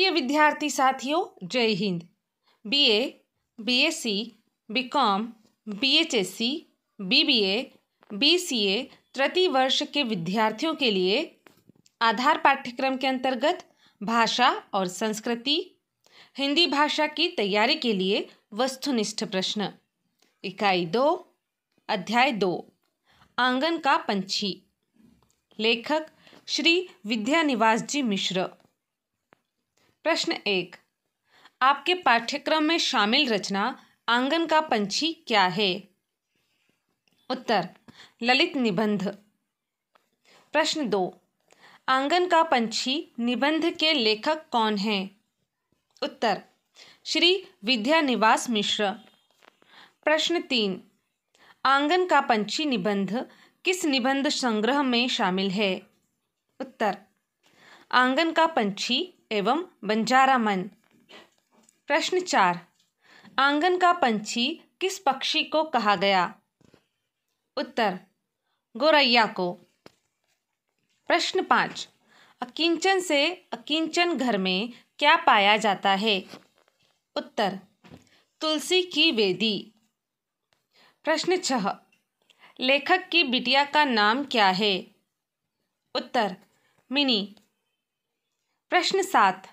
प्रिय विद्यार्थी साथियों जय हिंद बीए, बीएससी, बीकॉम, बीएचएससी, बीबीए, बीसीए तृतीय वर्ष के विद्यार्थियों के लिए आधार पाठ्यक्रम के अंतर्गत भाषा और संस्कृति हिंदी भाषा की तैयारी के लिए वस्तुनिष्ठ प्रश्न इकाई दो अध्याय दो आंगन का पंछी लेखक श्री विद्यानिवास जी मिश्र प्रश्न एक आपके पाठ्यक्रम में शामिल रचना आंगन का पंछी क्या है उत्तर ललित निबंध प्रश्न दो आंगन का पंछी निबंध के लेखक कौन हैं उत्तर श्री विद्यानिवास मिश्र प्रश्न तीन आंगन का पंछी निबंध किस निबंध संग्रह में शामिल है उत्तर आंगन का पंछी एवं बंजारा मन प्रश्न चार आंगन का पंछी किस पक्षी को कहा गया उत्तर गोरैया को प्रश्न पाँच अकिंचन से अकिंचन घर में क्या पाया जाता है उत्तर तुलसी की वेदी प्रश्न छह लेखक की बिटिया का नाम क्या है उत्तर मिनी प्रश्न सात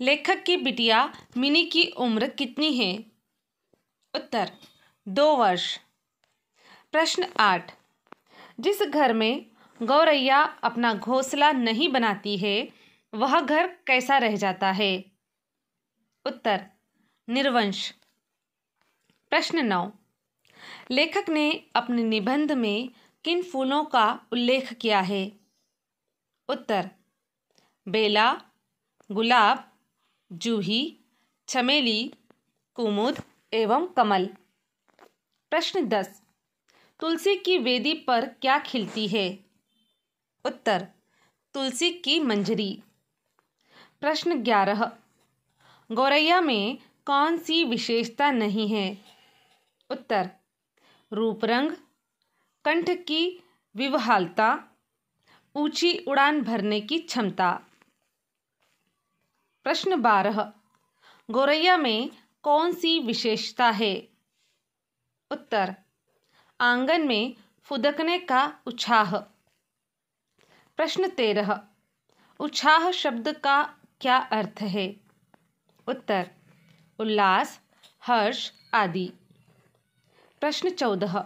लेखक की बिटिया मिनी की उम्र कितनी है उत्तर दो वर्ष प्रश्न आठ जिस घर में गौरैया अपना घोंसला नहीं बनाती है वह घर कैसा रह जाता है उत्तर निर्वंश प्रश्न नौ लेखक ने अपने निबंध में किन फूलों का उल्लेख किया है उत्तर बेला गुलाब जूही चमेली कुमुद एवं कमल प्रश्न दस तुलसी की वेदी पर क्या खिलती है उत्तर तुलसी की मंजरी प्रश्न ग्यारह गौरैया में कौन सी विशेषता नहीं है उत्तर रूप रंग कंठ की विवहालता ऊंची उड़ान भरने की क्षमता प्रश्न बारह गोरैया में कौन सी विशेषता है उत्तर आंगन में फुदकने का उछाह प्रश्न तेरह उछाह शब्द का क्या अर्थ है उत्तर उल्लास हर्ष आदि प्रश्न चौदह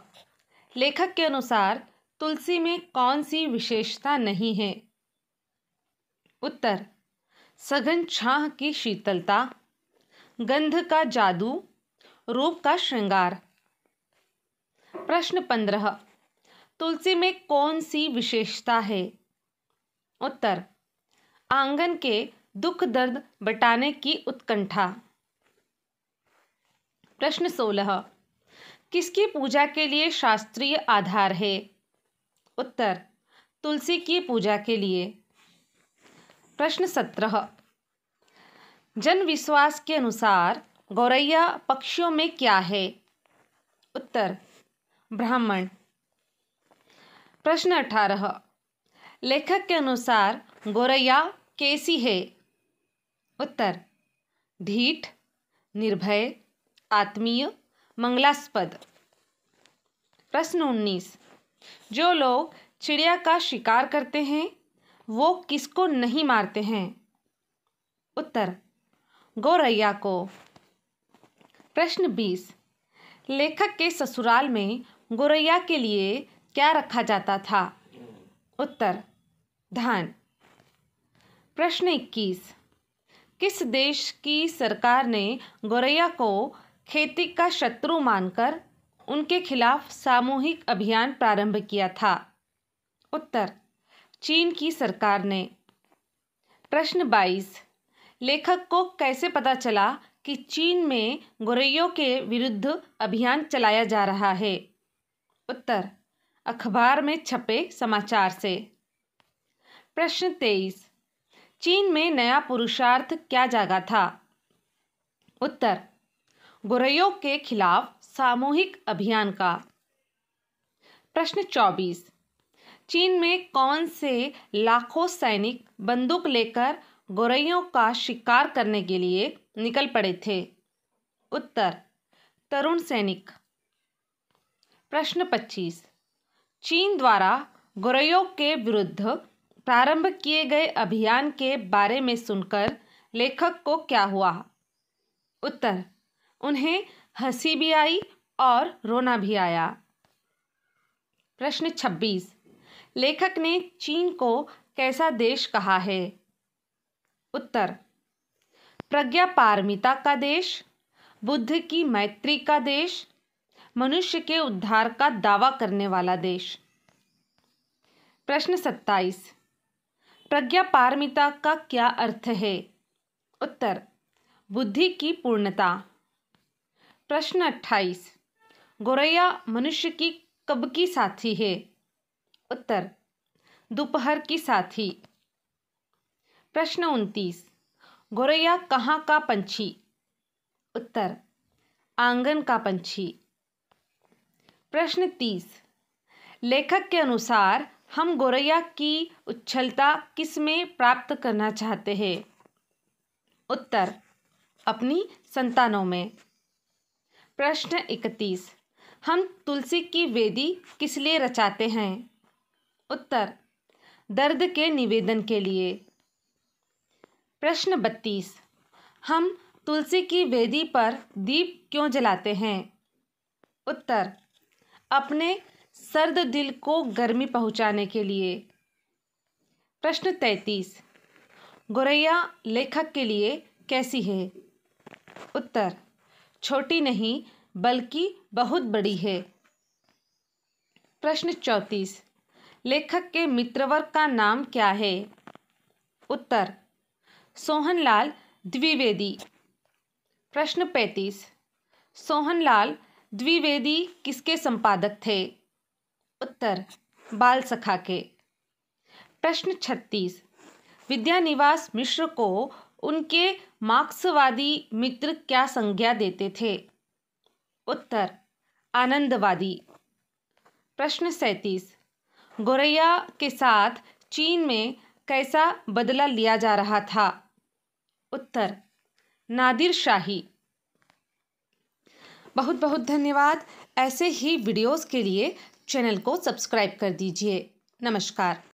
लेखक के अनुसार तुलसी में कौन सी विशेषता नहीं है उत्तर सघन छाह की शीतलता गंध का जादू रूप का श्रृंगार प्रश्न पंद्रह तुलसी में कौन सी विशेषता है उत्तर आंगन के दुख दर्द बटाने की उत्कंठा प्रश्न सोलह किसकी पूजा के लिए शास्त्रीय आधार है उत्तर तुलसी की पूजा के लिए प्रश्न सत्रह जन विश्वास के अनुसार गौरैया पक्षियों में क्या है उत्तर ब्राह्मण प्रश्न अठारह लेखक के अनुसार गौरैया कैसी है उत्तर ढीठ निर्भय आत्मीय मंगलास्पद प्रश्न उन्नीस जो लोग चिड़िया का शिकार करते हैं वो किसको नहीं मारते हैं उत्तर गौरैया को प्रश्न बीस लेखक के ससुराल में गौरैया के लिए क्या रखा जाता था उत्तर धान प्रश्न इक्कीस किस देश की सरकार ने गौरैया को खेती का शत्रु मानकर उनके खिलाफ सामूहिक अभियान प्रारंभ किया था उत्तर चीन की सरकार ने प्रश्न बाईस लेखक को कैसे पता चला कि चीन में गोरैयों के विरुद्ध अभियान चलाया जा रहा है उत्तर अखबार में छपे समाचार से प्रश्न तेईस चीन में नया पुरुषार्थ क्या जागा था उत्तर गोरैयों के खिलाफ सामूहिक अभियान का प्रश्न चौबीस चीन में कौन से लाखों सैनिक बंदूक लेकर गोरैयों का शिकार करने के लिए निकल पड़े थे उत्तर तरुण सैनिक प्रश्न 25 चीन द्वारा गोरैयों के विरुद्ध प्रारंभ किए गए अभियान के बारे में सुनकर लेखक को क्या हुआ उत्तर उन्हें हंसी भी आई और रोना भी आया प्रश्न छब्बीस लेखक ने चीन को कैसा देश कहा है उत्तर प्रज्ञा पारमिता का देश बुद्ध की मैत्री का देश मनुष्य के उद्धार का दावा करने वाला देश प्रश्न सत्ताईस प्रज्ञा पारमिता का क्या अर्थ है उत्तर बुद्धि की पूर्णता प्रश्न अट्ठाईस गोरैया मनुष्य की कब की साथी है उत्तर दोपहर की साथी प्रश्न उनतीस गोरैया कहाँ का पंछी उत्तर आंगन का पंछी प्रश्न तीस लेखक के अनुसार हम गोरैया की उच्छलता किस में प्राप्त करना चाहते हैं उत्तर अपनी संतानों में प्रश्न इकतीस हम तुलसी की वेदी किस लिए रचाते हैं उत्तर दर्द के निवेदन के लिए प्रश्न बत्तीस हम तुलसी की वेदी पर दीप क्यों जलाते हैं उत्तर अपने सर्द दिल को गर्मी पहुंचाने के लिए प्रश्न तैतीस गोरैया लेखक के लिए कैसी है उत्तर छोटी नहीं बल्कि बहुत बड़ी है प्रश्न चौंतीस लेखक के मित्रवर्ग का नाम क्या है उत्तर सोहनलाल द्विवेदी प्रश्न पैंतीस सोहनलाल द्विवेदी किसके संपादक थे उत्तर बाल सखा के प्रश्न छत्तीस विद्यानिवास मिश्र को उनके मार्क्सवादी मित्र क्या संज्ञा देते थे उत्तर आनंदवादी प्रश्न सैंतीस गोरैया के साथ चीन में कैसा बदला लिया जा रहा था उत्तर नादिर शाही बहुत बहुत धन्यवाद ऐसे ही वीडियोस के लिए चैनल को सब्सक्राइब कर दीजिए नमस्कार